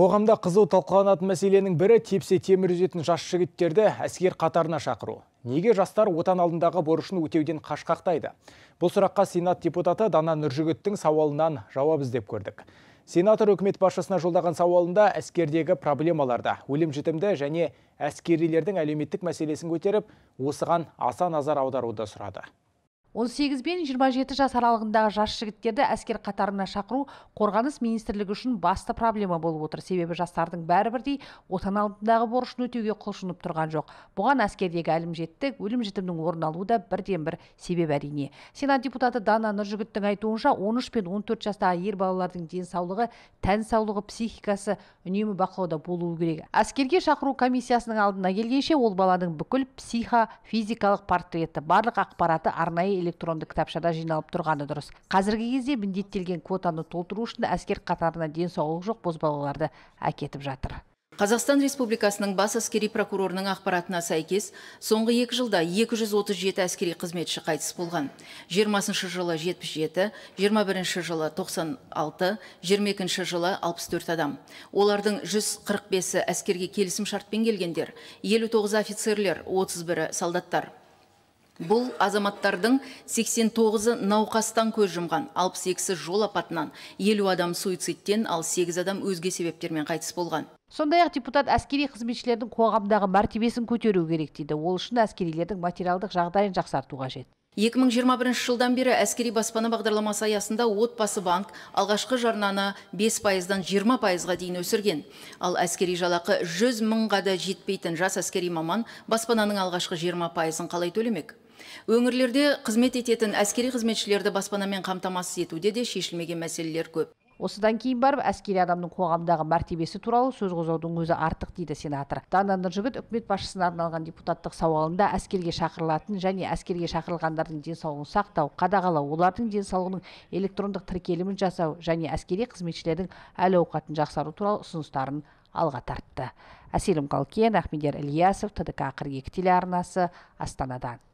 Қоғамда қызу талқыланатын мәселенің бірі тепсе темір үзетін жас жігіттерді әскер қатарына шақыру. Неге жастар отан алдындағы борышын өтеуден қашқақтайды? Бұл сұраққа Сенат депутаты Дана Нұржігіттің сауалынан жауап іздеп көрдік. Сенатор үкімет басшысына жолдаған сауалында әскердегі проблемаларда өлім жетімді және әскерилердің әлеуметтік мәселесін көтеріп, осыған аса назар аударуды сұрады. 18 сегіз бен жиырма жас аралығындағы жас жігіттерді әскер қатарына шақыру қорғаныс министрлігі үшін басты проблема болып отыр себебі жастардың бәрі бірдей отан алдындағы борышын өтеуге құлшынып тұрған жоқ бұған әскердегі әлімжеттік өлім жітімнің орын алуы да бірден бір себеп әрине сенат депутаты дана нұржігіттің айтуынша 13 пен 14 жастағы ер балалардың денсаулығы тән саулығы психикасы үнемі бақылауда болуы керек әскерге шақыру комиссиясының алдына келгенше ол баланың бүкіл психофизикалық портреті барлық ақпараты арнайы электронды кітапшада жиналып тұрғаны дұрыс қазіргі кезде міндеттелген квотаны толтыру үшін әскер қатарына денсаулығы жоқ бозбалаларды әкетіп жатыр Қазақстан Республикасының бас әскери прокурорының ақпаратына сәйкес, соңғы екі жылда 237 әскери қызметші қайтыс болған. 20 жылы 77, 21 жылы 96, 22 жылы 64 адам. Олардың 145-і әскерге келісім шартпен келгендер, 59 офицерлер, 31 бірі солдаттар бұл азаматтардың 89-ы науқастан көз жұмған 68 і жол апатынан 50 адам суицидтен ал 8 адам өзге себептермен қайтыс болған сондай ақ депутат әскери қызметшілердің қоғамдағы мәртебесін көтеру керек дейді ол үшін әскерилердің материалдық жағдайын жақсартуға қажет 2021 жылдан бері әскери баспана бағдарламасы аясында отбасы банк алғашқы жарнаны 5 пайыздан 20 пайызға дейін өсірген. Ал әскери жалақы 100 мыңға да жетпейтін жас әскери маман баспананың алғашқы 20 пайызын қалай төлемек? өңірлерде қызмет ететін әскери қызметшілерді баспанамен қамтамасыз етуде де шешілмеген мәселелер көп осыдан кейін барып әскери адамның қоғамдағы мәртебесі туралы сөз қозғаудың өзі артық дейді сенатор дана нұржігіт үкімет басшысына арналған депутаттық сауалында әскерге шақырылатын және әскерге шақырылғандардың денсаулығын сақтау қадағалау олардың денсаулығының электрондық тіркелімін жасау және әскери қызметшілердің әл ауқатын жақсару туралы ұсыныстарын алға тартты әселім қалкен ахмедияр ілиясов тдк қырық екі телеарнасы астанадан